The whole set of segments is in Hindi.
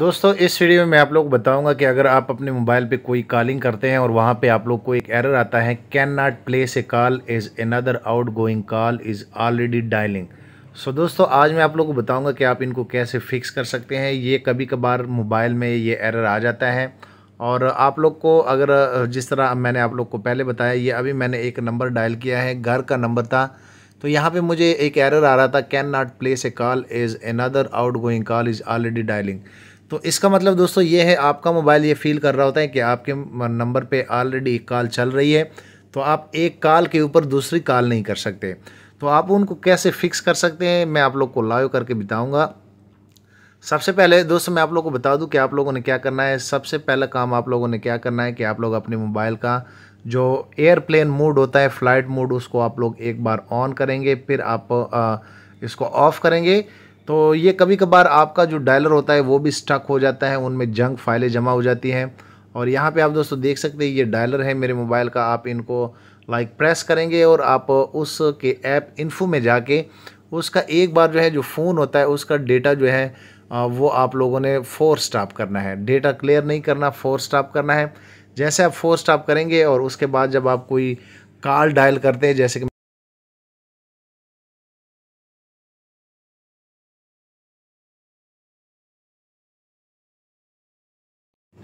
दोस्तों इस वीडियो में मैं आप लोग बताऊंगा कि अगर आप अपने मोबाइल पे कोई कॉलिंग करते हैं और वहाँ पे आप लोग को एक एरर आता है cannot place a call is another outgoing call is already dialing so दोस्तों आज मैं आप लोग को बताऊंगा कि आप इनको कैसे फ़िक्स कर सकते हैं ये कभी कभार मोबाइल में ये एरर आ जाता है और आप लोग को अगर जिस तरह मैंने आप लोग को पहले बताया ये अभी मैंने एक नंबर डायल किया है घर का नंबर था तो यहाँ पे मुझे एक एरर आ रहा था cannot place a call is another outgoing call is already dialing तो इसका मतलब दोस्तों ये है आपका मोबाइल ये फील कर रहा होता है कि आपके नंबर पे ऑलरेडी एक कॉल चल रही है तो आप एक कॉल के ऊपर दूसरी कॉल नहीं कर सकते तो आप उनको कैसे फिक्स कर सकते हैं मैं आप लोग को लाइव करके बताऊँगा सबसे पहले दोस्तों मैं आप लोग को बता दूं कि आप लोगों ने क्या करना है सबसे पहला काम आप लोगों ने क्या करना है कि आप लोग अपने मोबाइल का जो एयरप्लेन मोड होता है फ्लाइट मोड उसको आप लोग एक बार ऑन करेंगे फिर आप आ, इसको ऑफ़ करेंगे तो ये कभी कभार आपका जो डायलर होता है वो भी स्टक हो जाता है उनमें जंक फाइलें जमा हो जाती हैं और यहाँ पे आप दोस्तों देख सकते हैं ये डायलर है मेरे मोबाइल का आप इनको लाइक प्रेस करेंगे और आप उसके ऐप इन्फो में जाके उसका एक बार जो है जो फ़ोन होता है उसका डेटा जो है वो आप लोगों ने फोर स्टॉप करना है डेटा क्लियर नहीं करना फोर स्टॉप करना है जैसे आप फोर स्टॉप करेंगे और उसके बाद जब आप कोई कॉल डायल करते हैं जैसे कि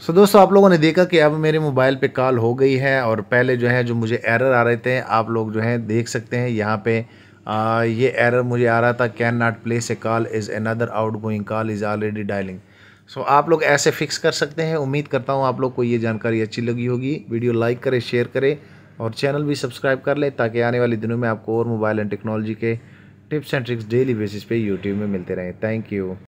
सो so, दोस्तों आप लोगों ने देखा कि अब मेरे मोबाइल पे कॉल हो गई है और पहले जो है जो मुझे एरर आ रहे थे आप लोग जो है देख सकते हैं यहाँ पे आ, ये एरर मुझे आ रहा था cannot place a call is another outgoing call is already dialing so आप लोग ऐसे फिक्स कर सकते हैं उम्मीद करता हूँ आप लोग को ये जानकारी अच्छी लगी होगी वीडियो लाइक करें शेयर करें और चैनल भी सब्सक्राइब कर लें ताकि आने वाले दिनों में आपको और मोबाइल एंड टेक्नोलॉजी के tips and tricks daily basis पे यूट्यूब में मिलते रहें थैंक यू